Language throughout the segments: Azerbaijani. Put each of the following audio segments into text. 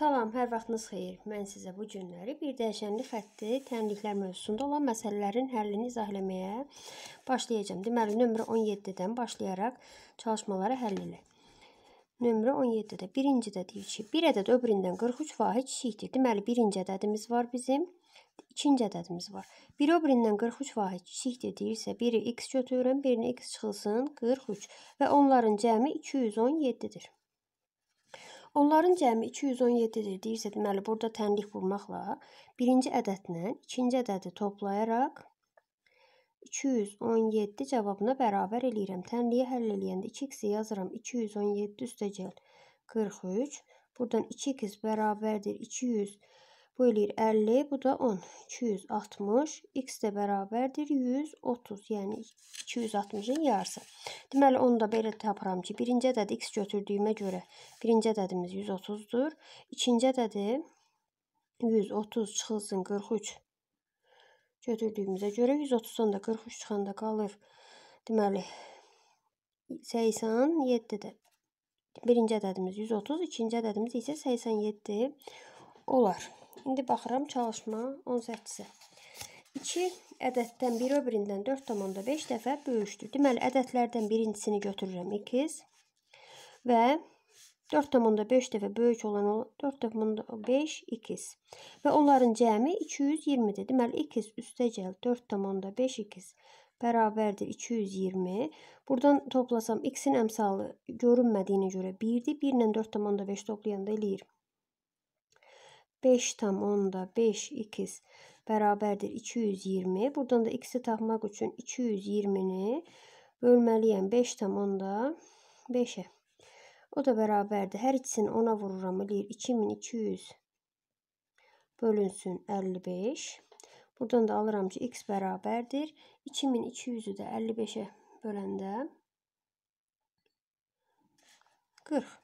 Salam, hər vaxtınız xeyir. Mən sizə bu günləri bir dəyişənli xətti tənliklər mövzusunda olan məsələlərin həllini izah etməyə başlayacağam. Deməli, nömrə 17-dən başlayaraq çalışmaları həll edək. Nömrə 17-də birincidə deyir ki, bir ədəd öbüründən 43 vahid kiçikdir. Deməli, birinci ədədimiz var bizim, ikinci ədədimiz var. Bir öbüründən 43 vahid kiçikdir deyirsə, biri x götürürəm, birini x çıxılsın 43 və onların cəmi 217-dir. Onların cəmi 217-dir. Deyirsə, deməli, burada tənlik vurmaqla birinci ədədlə ikinci ədədi toplayaraq 217 cavabına bərabər eləyirəm. Tənliyi həll eləyəndə 2x-i yazıram. 217 üstəgəl 43. Buradan 2x bərabərdir 217. Bu eləyir 50, bu da 10. 260, x də bərabərdir 130, yəni 260-ın yarısı. Deməli, onu da belə tapıram ki, birinci ədədi x götürdüyümə görə birinci ədədimiz 130-dur. İkinci ədədi 130 çıxılsın 43 götürdüyümüzə görə 130-dan da 43 çıxanda qalır. Deməli, 87-dir. Birinci ədədimiz 130, ikinci ədədimiz isə 87 olar. İndi baxıram çalışma 18-ə. 2 ədəddən biri öbüründən 4,5 dəfə böyükdür. Deməli, ədədlərdən birincisini götürürəm 2 və 4,5 dəfə böyük olan 4,5 2 və onların cəmi 220-dir. Deməli, 2 üstəcəl 4,5 2 bərabərdir 220. Buradan toplasam x-in əmsalı görünmədiyinə görə 1-dir. 1 ilə 4,5 toplayanda eləyir 5 tam 10'da 5 x bərabərdir 220. Buradan da x-i tapmaq üçün 220-ni bölməliyəm 5 tam 10'da 5-ə. O da bərabərdir. Hər ikisini 10'a vururam, eləyir 2200 bölünsün 55. Buradan da alıram ki, x bərabərdir. 2200-ü də 55-ə böləndə 40.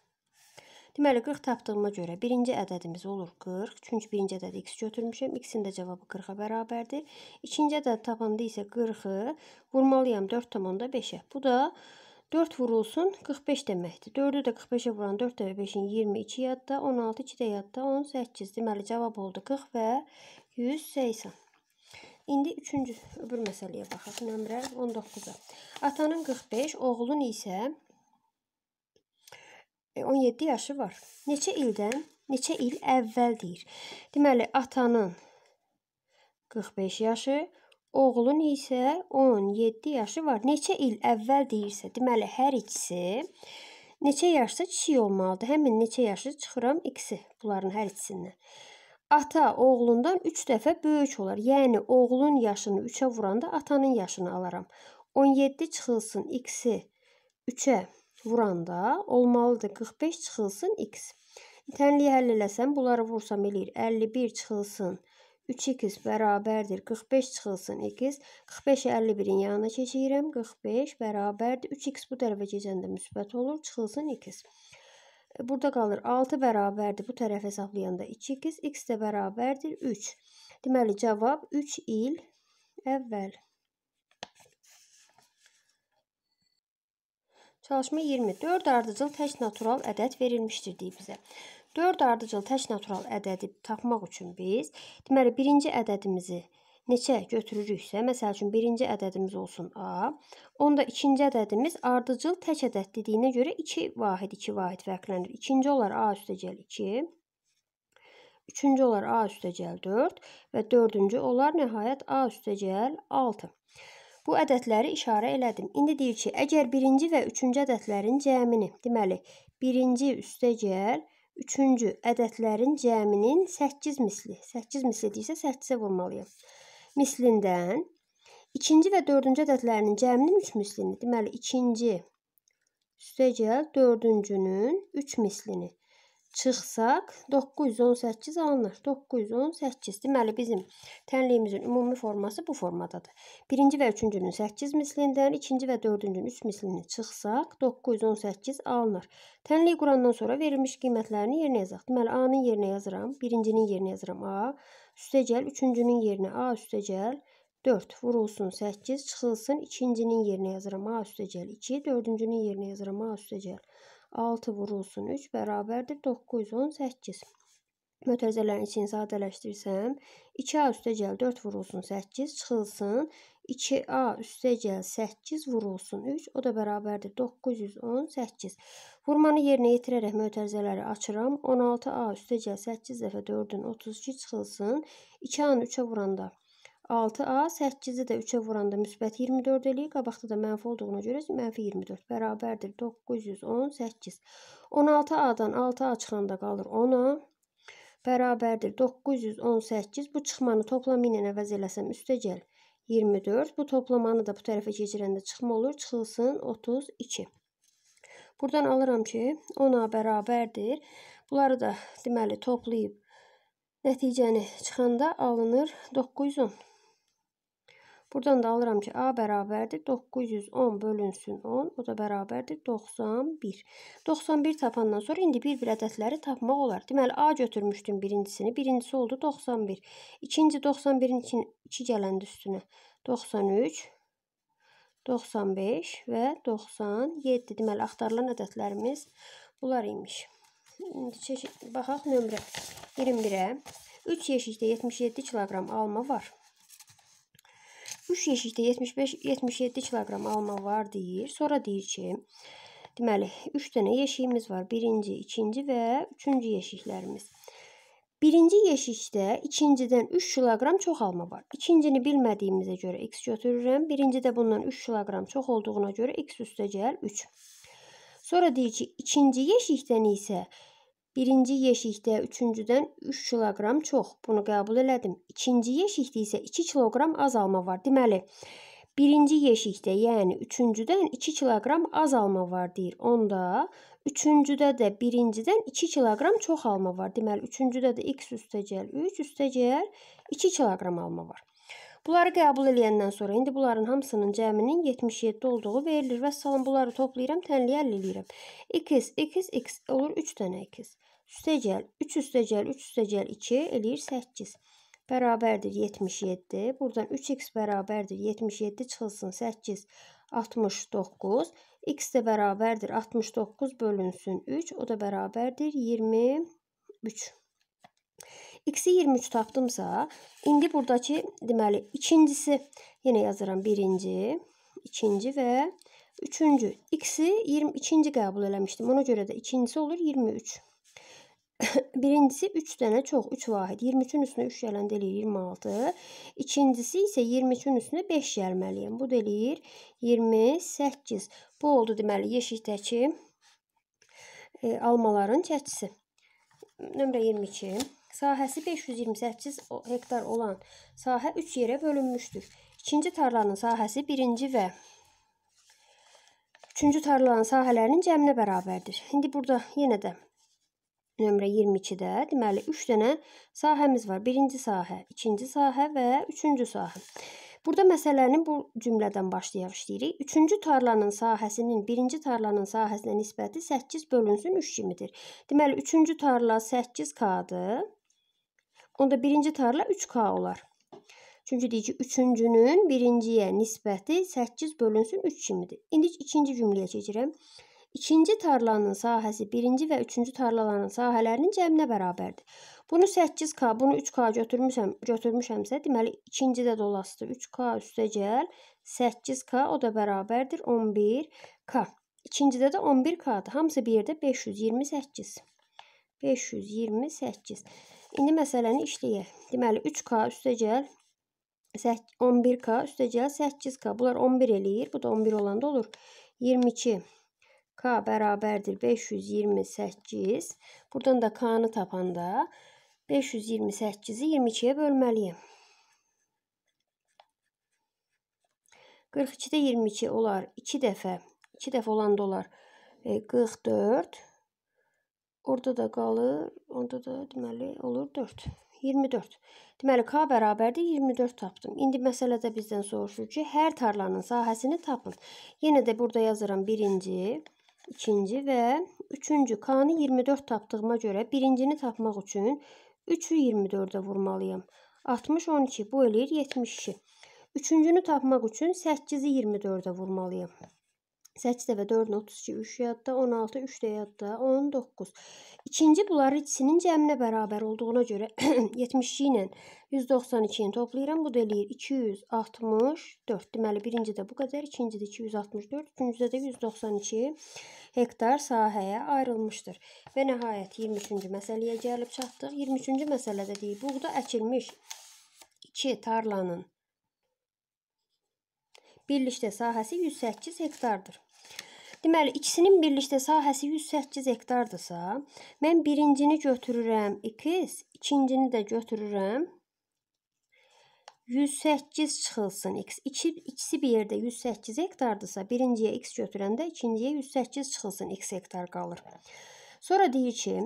Deməli 40 tapdığıma görə birinci ədədimiz olur 40. Çünki birinci ədədi x götürmüşəm. x-in də cavabı 40-a bərabərdir. İkinci ədədi tapanda isə 40-ı vurmalıyam 4,5-ə. Bu da 4 vurulsun 45 deməkdir. 4-ü də 45-ə vuran 4 dəfə 5-in 22 yadda, 16 2 də yadda, 18. Deməli cavab oldu 40 və 180. İndi üçüncü öbür məsələyə baxaq. Nömrə 19-a. Atanın 45, oğlun isə 17 e, yaşı var. Neçə ildən? Neçə il əvvəl deyir. Deməli, atanın 45 yaşı, oğlun isə 17 yaşı var. Neçə il əvvəl deyirsə, deməli, hər ikisi neçə yaşda kişi olmalıdır. Həmin neçə yaşı çıxıram ikisi bunların hər ikisindən. Ata oğlundan 3 dəfə böyük olar. Yəni, oğlun yaşını 3-ə vuranda atanın yaşını alaram. 17 çıxılsın, ikisi 3-ə vuranda olmalıdır 45 çıxılsın x. İtənliyi həll eləsəm, bunları vursam eləyir 51 çıxılsın 3x bərabərdir 45 çıxılsın x. 45-i 51-in yanına keçirəm. 45 bərabərdir 3x bu tərəfə keçəndə müsbət olur, çıxılsın x. Burada qalır 6 bərabərdir bu tərəf hesablayanda 2x, x də bərabərdir 3. Deməli cavab 3 il əvvəl. Çalışma 20. 4 ardıcıl tək natural ədəd verilmişdir deyib bizə. 4 ardıcıl tək natural ədədi tapmaq üçün biz, deməli, birinci ədədimizi neçə götürürüksə, məsəl üçün birinci ədədimiz olsun A, onda ikinci ədədimiz ardıcıl tək ədəd dediyinə görə 2 vahid, 2 vahid fərqlənir. İkinci olar A üstəcəl 2, üçüncü olar A üstəcəl 4 və dördüncü olar nəhayət A üstəcəl 6. Bu ədədləri işarə elədim. İndi deyir ki, əgər birinci və üçüncü ədədlərin cəmini, deməli, birinci üstəgəl, üçüncü ədədlərin cəminin 8 misli, 8 misli deyirsə 8-ə vurmalıyam. Mislindən ikinci və dördüncü ədədlərinin cəminin 3 mislini, deməli, ikinci üstəgəl dördüncünün 3 mislini çıxsaq 918 alınır. 918. Deməli bizim tənliyimizin ümumi forması bu formadadır. 1-ci və 3-cünün 8 mislindən, 2-ci və 4-cünün 3 mislini çıxsaq 918 alınır. Tənliyi qurandan sonra verilmiş qiymətlərini yerinə yazaq. Deməli A-nın yerinə yazıram, 1-cinin yerinə yazıram A, üstəgəl 3-cünün yerinə A üstəgəl 4 vurulsun 8 çıxılsın, 2-cinin yerinə yazıram A üstəgəl 2, 4-cünün yerinə yazıram A üstəgəl 4. 6 vurulsun 3 bərabərdir 918. Mötərizələrin içini sadələşdirsəm 2A üstəcəl 4 vurulsun 8 çıxılsın 2A üstəcəl 8 vurulsun 3 o da bərabərdir 918. Vurmanı yerinə yetirərək mötərizələri açıram. 16A üstəcəl 8 dəfə 4-ün 32 çıxılsın. 2A-nı 3-ə vuranda 6A 8-i də 3-ə vuranda müsbət 24 eləyir. Qabaqda da mənfi olduğuna görə mənfi 24 bərabərdir 918. 16A-dan 6A çıxanda qalır 10-a bərabərdir 918. Bu çıxmanı toplamı ilə əvəz eləsəm üstə gəl 24. Bu toplamanı da bu tərəfə keçirəndə çıxma olur. Çıxılsın 32. Buradan alıram ki, 10A bərabərdir. Bunları da deməli toplayıb nəticəni çıxanda alınır 910. Buradan da alıram ki, A bərabərdir 910 bölünsün 10, o da bərabərdir 91. 91 tapandan sonra indi bir-bir ədədləri tapmaq olar. Deməli, A götürmüşdüm birincisini, birincisi oldu 91. İkinci 91-in 2 gələndə üstünə 93, 95 və 97. Deməli, axtarılan ədədlərimiz bunlar imiş. İndi çeşid, baxaq nömrə 21-ə. 3 yeşikdə 77 kiloqram alma var. 3 yeşikdə 75-77 kiloqram alma var deyir. Sonra deyir ki, deməli 3 dənə yeşiyimiz var. Birinci, ikinci və üçüncü yeşiklərimiz. Birinci yeşikdə ikincidən 3 kiloqram çox alma var. İkincini bilmədiyimizə görə x götürürəm. Birinci də bundan 3 kiloqram çox olduğuna görə x üstə gəl 3. Sonra deyir ki, ikinci yeşikdən isə 2 Birinci yeşikdə üçüncüdən 3 kq çox. Bunu qəbul elədim. İkinci yeşikdə isə 2 kq azalma var. Deməli, birinci yeşikdə, yəni üçüncüdən 2 kq azalma var deyir. Onda üçüncüdə də birincidən 2 kq çox alma var. Deməli, üçüncüdə də x üstəgəl 3 üstəgəl 2 kq alma var. Bunları qəbul edəndən sonra indi bunların hamısının cəminin 77 olduğu verilir və salam bunları toplayıram, tənliyə əllə eləyirəm. 2x, 2x, x olur 3 dənə 2x üstəgəl 3 üstəgəl 3 üstəgəl 2 eləyir 8. Bərabərdir 77. Buradan 3x bərabərdir 77 çıxılsın 8. 69. x də bərabərdir 69 bölünsün 3. O da bərabərdir 23. X-i 23 tapdımsa, indi buradakı deməli ikincisi, yenə yazıram birinci, ikinci və üçüncü. X-i 22-ci qəbul eləmişdim. Ona görə də ikincisi olur 23. Birincisi 3 dənə çox, 3 vahid. 23-ün üstünə 3 gələndə eləyir 26. İkincisi isə 23-ün üstünə 5 gəlməliyəm. Bu da eləyir 28. Bu oldu deməli yeşikdəki e, almaların çəkisi. Nömrə 22. Sahəsi 528 hektar olan sahə 3 yerə bölünmüşdür. İkinci tarlanın sahəsi birinci və üçüncü tarlanın sahələrinin cəminə bərabərdir. İndi burada yenə də nömrə 22-də deməli 3 dənə sahəmiz var. Birinci sahə, ikinci sahə və üçüncü sahə. Burada məsələni bu cümlədən başlayaq işləyirik. Üçüncü tarlanın sahəsinin birinci tarlanın sahəsinə nisbəti 8 bölünsün 3 kimidir. Deməli, üçüncü tarla 8K-dır. Onda birinci tarla 3K olar. Çünki deyir ki, üçüncünün birinciyə nisbəti 8 bölünsün 3 kimidir. İndi ikinci cümləyə keçirəm. İkinci tarlanın sahəsi birinci və üçüncü tarlaların sahələrinin cəminə bərabərdir. Bunu 8K, bunu 3K götürmüşəm, götürmüşəmsə, deməli ikincidə dolasıdır. 3K üstəgəl 8K o da bərabərdir 11K. İkincidə də 11K-dır. Hamısı bir yerdə 528. 528. İndi məsələni işləyək. Deməli 3K üstəgəl 11K üstəgəl 8K. Bunlar 11 eləyir. Bu da 11 olanda olur. 22 K bərabərdir 528. Buradan da K-nı tapanda 528-i 22-yə bölməliyəm. 42-də 22 olar 2 dəfə. 2 dəfə olanda olar 44. E, Orada da qalır, onda da deməli olur 4. 24. Deməli K bərabərdir 24 tapdım. İndi məsələdə bizdən soruşur ki, hər tarlanın sahəsini tapın. Yenə də burada yazıram birinci ikinci və üçüncü K-nı 24 tapdığıma görə birincini tapmaq üçün 3-ü 24-ə vurmalıyam. 60, 12 bu eləyir 72. Üçüncünü tapmaq üçün 8-i 24-ə vurmalıyam. 8 dəfə 4 32 3 yadda, 16 3 də yadda, 19. İkinci bunları ikisinin cəminə bərabər olduğuna görə 72 ilə 192-ni yəni toplayıram. Bu da eləyir 264. Deməli birinci də bu qədər, ikinci də 264, üçüncüdə də 192 hektar sahəyə ayrılmışdır. Və nəhayət 23-cü məsələyə gəlib çatdıq. 23-cü məsələdə deyir, buğda əkilmiş 2 tarlanın birlikdə sahəsi 108 hektardır. Deməli, ikisinin birlikdə sahəsi 108 hektardırsa, mən birincini götürürəm 2x, ikincini də götürürəm 108 çıxılsın x. İki, ikisi bir yerdə 108 hektardırsa, birinciyə x götürəndə ikinciyə 108 çıxılsın x hektar qalır. Sonra deyir ki,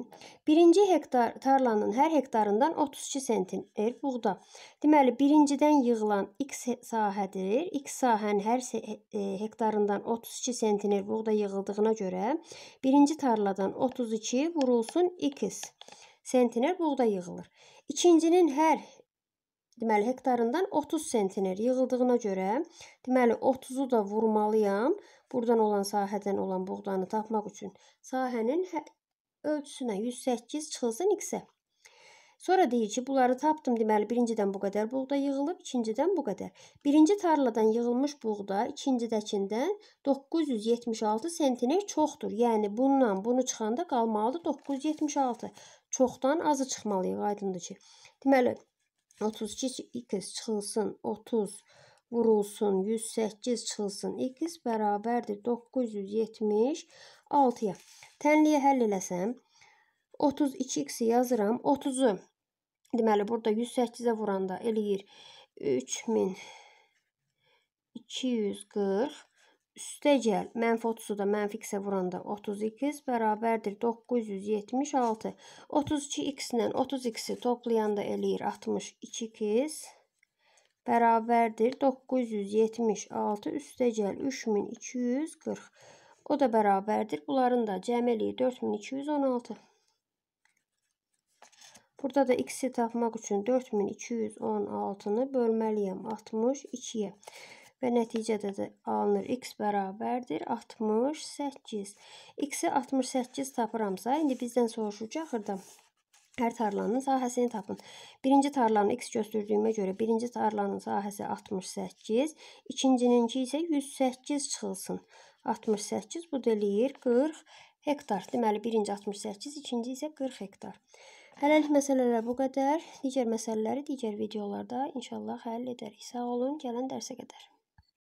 birinci hektar tarlanın hər hektarından 32 sentner buğda. Deməli, birincidən yığılan X sahədir. X sahənin hər e, hektarından 32 sentner buğda yığıldığına görə birinci tarladan 32 vurulsun X sentner buğda yığılır. İkincinin hər deməli hektarından 30 sentner yığıldığına görə, deməli 30-u da vurmalıyam. Burdan olan sahədən olan buğdanı tapmaq üçün sahənin hə-, ölçüsünə 108 çıxılsın x-ə. Sonra deyir ki, bunları tapdım deməli birincidən bu qədər buğda yığılıb, ikincidən bu qədər. Birinci tarladan yığılmış buğda ikincidəkindən 976 sentimetr çoxdur. Yəni bundan bunu çıxanda qalmalıdır 976. Çoxdan azı çıxmalıyıq, aydındır ki. Deməli 32 x çıxılsın 30 vurulsun, 108 çıxılsın. X bərabərdir 976-ya. Tənliyə həll eləsəm, 32x yazıram. 30-u, deməli, burada 108-ə vuranda eləyir 3240. Üstə gəl, mənfi 30-u da mənfi x-ə vuranda 32x bərabərdir 976. 32x-lə 30x-i toplayanda eləyir 62x bərabərdir 976 üstəgəl 3240. O da bərabərdir. Bunların da cəmiliyi 4216. Burada da x-i tapmaq üçün 4216-nı bölməliyəm 62-yə. Və nəticədə də alınır x bərabərdir 68. x-i 68 tapıramsa, indi bizdən soruşacaq axırda Hər tarlanın sahəsini tapın. Birinci tarlanı x göstərdüyümə görə birinci tarlanın sahəsi 68, ikincininki isə 108 çıxılsın. 68 bu da eləyir 40 hektar. Deməli birinci 68, ikinci isə 40 hektar. Hələlik məsələlər bu qədər. Digər məsələləri digər videolarda inşallah həll edərik. Sağ olun, gələn dərsə qədər.